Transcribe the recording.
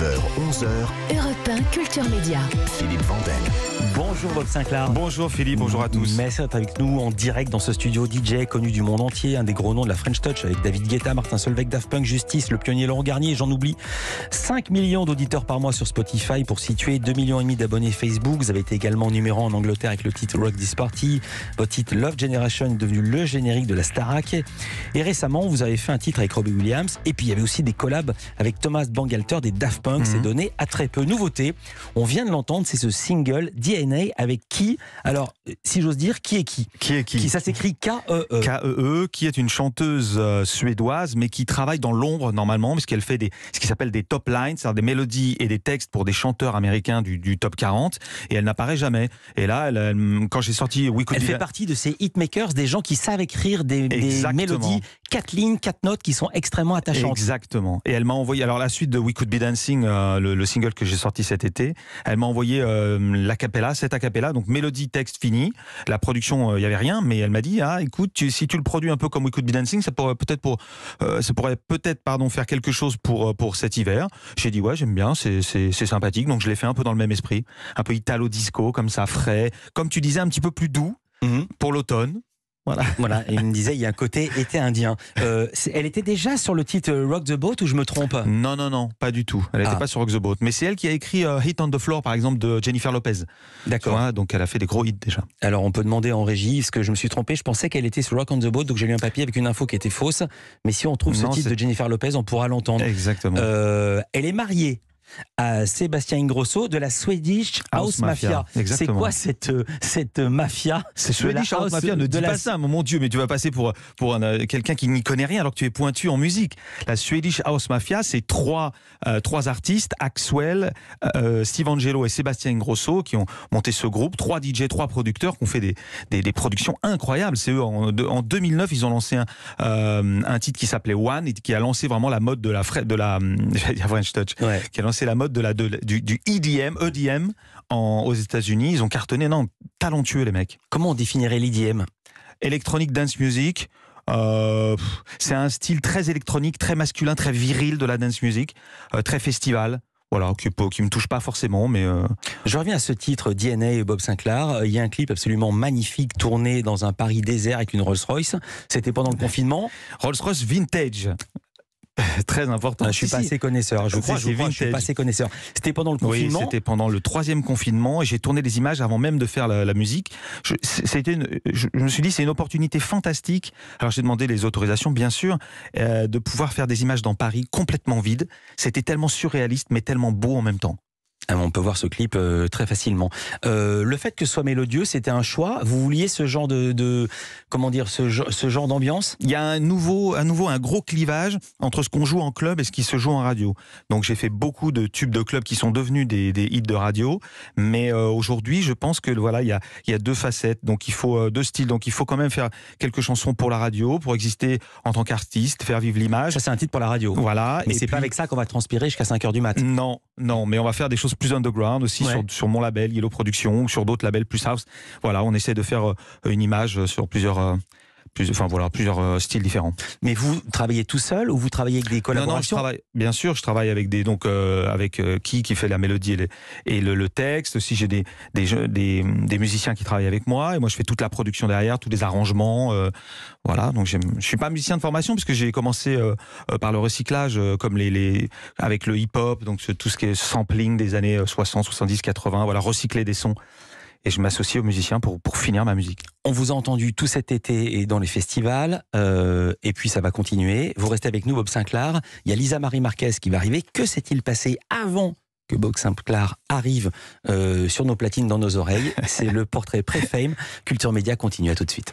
11 h Europe 1 Culture Média. Philippe Vandel. Bonjour Bob Sinclair. Bonjour Philippe, bonjour à tous. Merci d'être avec nous en direct dans ce studio DJ connu du monde entier, un des gros noms de la French Touch avec David Guetta, Martin Solveig, Daft Punk, Justice, le pionnier Laurent Garnier, j'en oublie. 5 millions d'auditeurs par mois sur Spotify pour situer 2 millions et demi d'abonnés Facebook. Vous avez été également numéro en Angleterre avec le titre Rock This Party. Votre titre Love Generation est devenu le générique de la Starac. Et récemment, vous avez fait un titre avec Robbie Williams. Et puis il y avait aussi des collabs avec Thomas Bangalter des Daft Punk c'est mhm. donné à très peu. Nouveauté, on vient de l'entendre, c'est ce single DNA avec qui Alors, si j'ose dire, qui est qui Qui est qui, Ça s'écrit K-E-E. E. E e, qui est une chanteuse euh, suédoise, mais qui travaille dans l'ombre normalement, puisqu'elle fait des, ce qui s'appelle des top lines, c'est-à-dire des mélodies et des textes pour des chanteurs américains du, top 40, et elle n'apparaît jamais. Et là, quand j'ai sorti We Could Elle fait partie de ces hitmakers, des gens qui savent écrire des, des mélodies, quatre lignes, quatre notes qui sont extrêmement attachantes. Exactement. Et elle m'a envoyé, alors la suite de We Could Be Dancing, euh, le, single que j'ai sorti cet été. Elle m'a envoyé euh, l'acapella, cette acapella, donc mélodie, texte fini. La production, il euh, y n'y avait rien, mais elle m'a dit ah écoute, si tu le produis un peu comme We Could Be Dancing, ça pourrait peut-être pour, euh, ça pourrait peut-être pardon faire quelque chose pour pour cet hiver. J'ai dit ouais, j'aime bien, c'est sympathique, donc je l'ai fait un peu dans le même esprit, un peu italo disco comme ça, frais, comme tu disais, un petit peu plus doux. Mhm. pour l'automne. Voilà. il me disait, il y a un côté été indien. Euh, elle était déjà sur le titre euh, Rock the Boat ou je me trompe Non, non, non, pas du tout. Elle n'était ah. pas sur Rock the Boat. Mais c'est elle qui a écrit euh, Hit on the Floor, par exemple, de Jennifer Lopez. D'accord. Donc elle a fait des gros hits déjà. Alors on peut demander en régie, est-ce que je me suis trompé, je pensais qu'elle était sur Rock on the Boat, donc j'ai lu un papier avec une info qui était fausse. Mais si on trouve ce titre de Jennifer Lopez, on pourra l'entendre. Exactement. elle est mariée à Sébastien Ingrosso de la Swedish House, Mafia. C'est quoi cette, euh, cette mafia C'est Swedish House, Mafia, ne dis pas ça, mon Dieu, mais tu vas passer pour, pour euh, quelqu'un qui n'y connaît rien alors que tu es pointu en musique. La Swedish House Mafia, c'est trois, euh, trois artistes, Axwell, Steve Angelo et Sébastien Grosso, qui ont monté ce groupe, trois DJ, trois producteurs qui ont fait des, productions incroyables. C'est eux, en, 2009, ils ont lancé un, titre qui s'appelait One et qui a lancé vraiment la mode de la, de la, French Touch, qui a lancé c'est la mode de la, du, EDM, e aux États-Unis. Ils ont cartonné, non, talentueux les mecs. Comment on définirait l'EDM Electronic Dance Music. Euh, c'est un style très électronique, très masculin, très viril de la dance music, euh, très festival. Voilà, qui, qui me touche pas forcément, mais euh. je reviens à ce titre DNA et Bob Sinclair. Il y a un clip absolument magnifique tourné dans un Paris désert avec une Rolls Royce. C'était pendant le confinement. Rolls Royce vintage. Très important. Ah, je suis passé connaisseur. Je, crois, suis pas assez connaisseur. C'était pendant le confinement. Oui, c'était pendant le troisième confinement. J'ai tourné les images avant même de faire la, musique. Je, une, me suis dit, c'est une opportunité fantastique. Alors j'ai demandé les autorisations, bien sûr, euh, de pouvoir faire des images dans Paris complètement vide. C'était tellement surréaliste, mais tellement beau en même temps. Ah, on peut voir ce clip euh, très facilement. Euh, le fait que ce soit mélodieux, c'était un choix. Vous vouliez ce genre de, comment dire, ce, genre d'ambiance Il y a un nouveau, un nouveau, un gros clivage entre ce qu'on joue en club et ce qui se joue en radio. Donc j'ai fait beaucoup de tubes de club qui sont devenus des, hits de radio, mais euh, aujourd'hui, je pense que voilà, il y a, deux facettes, donc il faut deux styles, donc il faut quand même faire quelques chansons pour la radio, pour exister en tant qu'artiste, faire vivre l'image. Ça c'est un titre pour la radio. Voilà. Mais c'est pas avec ça qu'on va transpirer jusqu'à 5 heures du mat. Non, non, mais on va faire des choses plus underground aussi sur, sur, mon label Yellow Production ou sur d'autres labels plus house. Voilà, on essaie de faire euh, une image euh, sur plusieurs euh, enfin voilà, plusieurs euh, styles différents. Mais vous travaillez tout seul ou vous travaillez avec des collaborations non, non, je bien sûr, je travaille avec des donc euh, avec euh, qui qui fait la mélodie et, le, texte. Si j'ai des des, des, musiciens qui travaillent avec moi et moi je fais toute la production derrière, tous les arrangements, voilà. Donc je suis pas musicien de formation puisque j'ai commencé par le recyclage, comme les, avec le hip hop, donc tout ce qui est sampling des années 60, 70, 80, voilà, recycler des sons et je m'associe aux musiciens pour, pour finir ma musique. On vous a entendu tout cet été et dans les festivals, euh, et puis ça va continuer. Vous restez avec nous, Bob Sinclair. Il y a Lisa Marie Marquez qui va arriver. Que s'est-il passé avant que Bob Sinclair arrive euh, sur nos platines, dans nos oreilles C'est le portrait pré-fame. Culture Média continue à tout de suite.